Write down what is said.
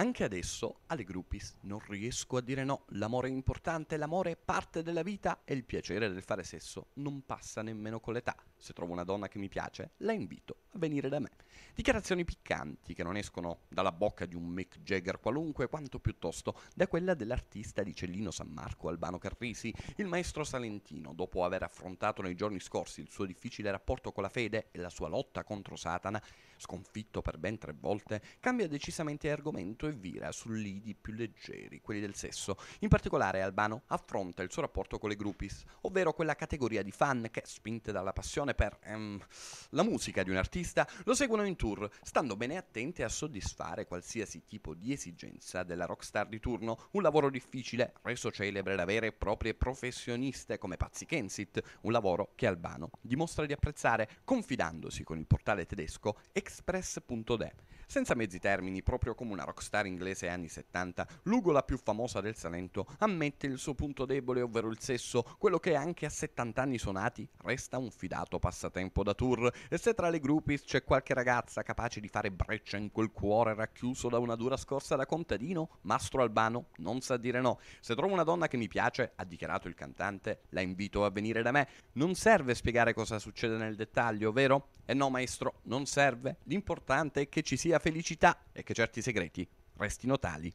Anche adesso alle groupies non riesco a dire no, l'amore è importante, l'amore è parte della vita e il piacere del fare sesso non passa nemmeno con l'età. Se trovo una donna che mi piace, la invito a venire da me. Dichiarazioni piccanti che non escono dalla bocca di un Mick Jagger qualunque, quanto piuttosto da quella dell'artista di Cellino San Marco Albano Carrisi, il maestro salentino, dopo aver affrontato nei giorni scorsi il suo difficile rapporto con la fede e la sua lotta contro Satana, sconfitto per ben tre volte, cambia decisamente argomento e vira su lidi più leggeri, quelli del sesso. In particolare Albano affronta il suo rapporto con le groupies, ovvero quella categoria di fan che, spinte dalla passione per ehm, la musica di un artista, lo seguono in tour, stando bene attenti a soddisfare qualsiasi tipo di esigenza della rockstar di turno, un lavoro difficile, reso celebre da vere e proprie professioniste come Pazzi Kensit, un lavoro che Albano dimostra di apprezzare confidandosi con il portale tedesco express.de, senza mezzi termini proprio come una rockstar parlamentare inglese anni 70, l'ugola più famosa del Salento, ammette il suo punto debole, ovvero il sesso, quello che anche a 70 anni sonati resta un fidato passatempo da tour. E se tra le groupies c'è qualche ragazza capace di fare breccia in quel cuore racchiuso da una dura scorsa da contadino, Mastro Albano non sa dire no. Se trovo una donna che mi piace, ha dichiarato il cantante, la invito a venire da me. Non serve spiegare cosa succede nel dettaglio, vero? E eh no, maestro, non serve. L'importante è che ci sia felicità e che certi segreti restino tali